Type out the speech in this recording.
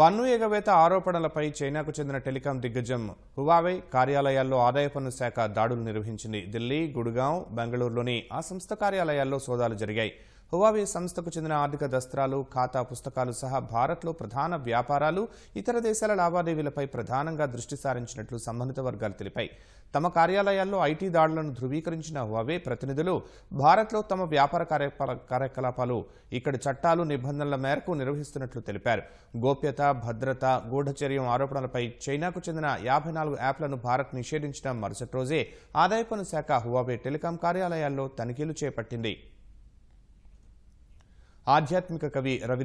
పన్ను ఎగవేత ఆరోపణలపై చైనాకు చెందిన టెలికాం దిగ్గజం హువావే కార్యాలయాల్లో ఆదాయ పన్ను శాఖ దాడులు నిర్వహించింది ఢిల్లీ గుడ్గాం బెంగళూరులోని ఆ సంస్థ కార్యాలయాల్లో సోదాలు జరిగాయి హువావే సంస్థకు చెందిన ఆర్థిక దస్త్రాలు ఖాతా పుస్తకాలు సహా భారత్లో ప్రధాన వ్యాపారాలు ఇతర దేశాల లావాదేవీలపై ప్రధానంగా దృష్టి సారించినట్లు సంబంధిత వర్గాలు తెలిపాయి తమ కార్యాలయాల్లో ఐటీ దాడులను ధృవీకరించిన హువావే ప్రతినిధులు భారత్లో తమ వ్యాపార కార్యకలాపాలు ఇక్కడ చట్టాలు నిబంధనల మేరకు నిర్వహిస్తున్నట్లు తెలిపారు గోప్యత భద్రత గూఢచర్యం ఆరోపణలపై చైనాకు చెందిన యాభై నాలుగు యాప్లను భారత్ నిషేధించిన మరుసటి రోజే ఆదాయ పన్ను శాఖ హువావే టెలికాం కార్యాలయాల్లో తనిఖీలు చేపట్టింది ఆధ్యాత్మిక కవి రవి